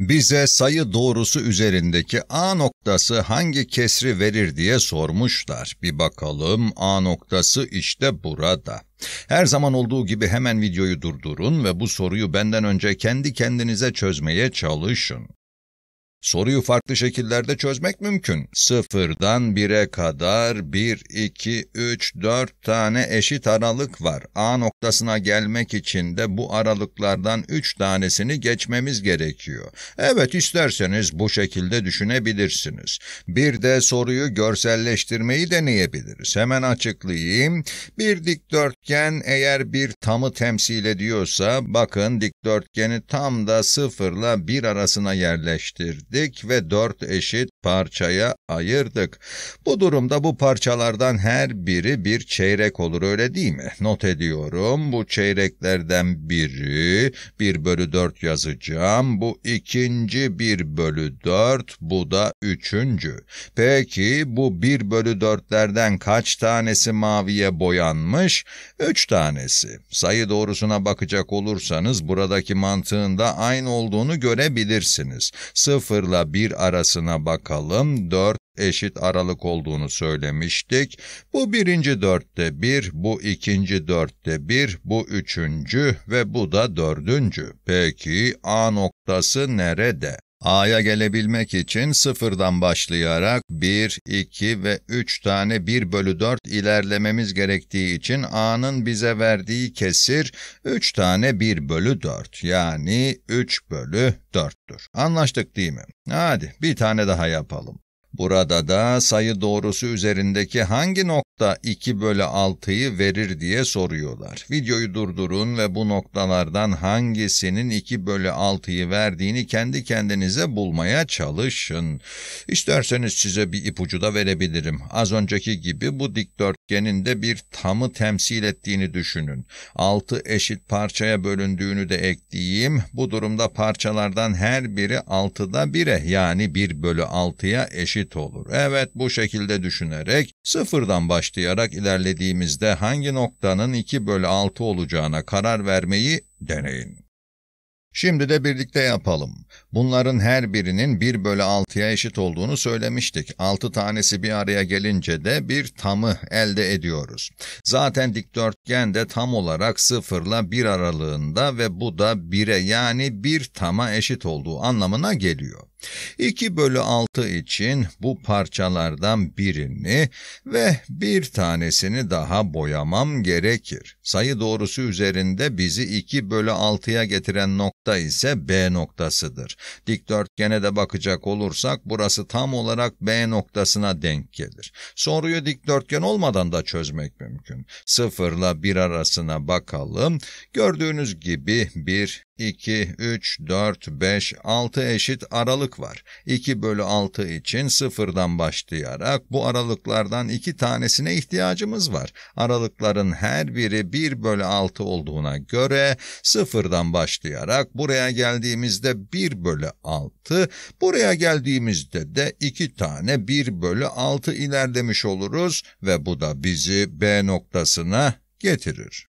bize sayı doğrusu üzerindeki A noktası hangi kesri verir diye sormuşlar. Bir bakalım A noktası işte burada. Her zaman olduğu gibi hemen videoyu durdurun ve bu soruyu benden önce kendi kendinize çözmeye çalışın. Soruyu farklı şekillerde çözmek mümkün. Sıfırdan bire kadar 1, 2, 3, 4 tane eşit aralık var. A noktasına gelmek için de bu aralıklardan 3 tanesini geçmemiz gerekiyor. Evet isterseniz bu şekilde düşünebilirsiniz. Bir de soruyu görselleştirmeyi deneyebiliriz. Hemen açıklayayım. Bir dikdört Dikdörtgen eğer bir tamı temsil ediyorsa bakın dikdörtgeni tam da sıfırla bir arasına yerleştirdik ve dört eşit parçaya ayırdık. Bu durumda bu parçalardan her biri bir çeyrek olur öyle değil mi? Not ediyorum bu çeyreklerden biri 1 bölü 4 yazacağım. Bu ikinci 1 bölü 4 bu da üçüncü. Peki bu 1 bölü 4'lerden kaç tanesi maviye boyanmış? Üç tanesi. Sayı doğrusuna bakacak olursanız buradaki mantığın da aynı olduğunu görebilirsiniz. Sıfırla bir arasına bakalım. Dört eşit aralık olduğunu söylemiştik. Bu birinci dörtte bir, bu ikinci dörtte bir, bu üçüncü ve bu da dördüncü. Peki A noktası nerede? A'ya gelebilmek için sıfırdan başlayarak 1, 2 ve 3 tane 1 bölü 4 ilerlememiz gerektiği için A'nın bize verdiği kesir 3 tane 1 bölü 4 yani 3 bölü 4'tür. Anlaştık değil mi? Hadi bir tane daha yapalım. Burada da sayı doğrusu üzerindeki hangi nokta 2 bölü 6'yı verir diye soruyorlar. Videoyu durdurun ve bu noktalardan hangisinin 2 bölü 6'yı verdiğini kendi kendinize bulmaya çalışın. İsterseniz size bir ipucu da verebilirim. Az önceki gibi bu dikdörtgenin de bir tamı temsil ettiğini düşünün. 6 eşit parçaya bölündüğünü de ekleyeyim. Bu durumda parçalardan her biri 6'da 1'e yani 1 bölü 6'ya eşit eşit olur. Evet bu şekilde düşünerek sıfırdan başlayarak ilerlediğimizde hangi noktanın 2 bölü 6 olacağına karar vermeyi deneyin. Şimdi de birlikte yapalım. Bunların her birinin 1 bölü 6'ya eşit olduğunu söylemiştik. 6 tanesi bir araya gelince de bir tamı elde ediyoruz. Zaten dikdörtgen de tam olarak 0 ile 1 aralığında ve bu da 1'e yani 1 tama eşit olduğu anlamına geliyor. 2 bölü 6 için bu parçalardan birini ve bir tanesini daha boyamam gerekir. Sayı doğrusu üzerinde bizi 2 bölü 6'ya getiren nokta ise B noktasıdır. Dikdörtgene de bakacak olursak burası tam olarak B noktasına denk gelir. Soruyu dikdörtgen olmadan da çözmek mümkün. 0 ile 1 arasına bakalım. Gördüğünüz gibi bir. 2, 3, 4, 5, 6 eşit aralık var. 2 bölü 6 için sıfırdan başlayarak bu aralıklardan 2 tanesine ihtiyacımız var. Aralıkların her biri 1 bölü 6 olduğuna göre sıfırdan başlayarak buraya geldiğimizde 1 bölü 6, buraya geldiğimizde de 2 tane 1 bölü 6 ilerlemiş oluruz ve bu da bizi B noktasına getirir.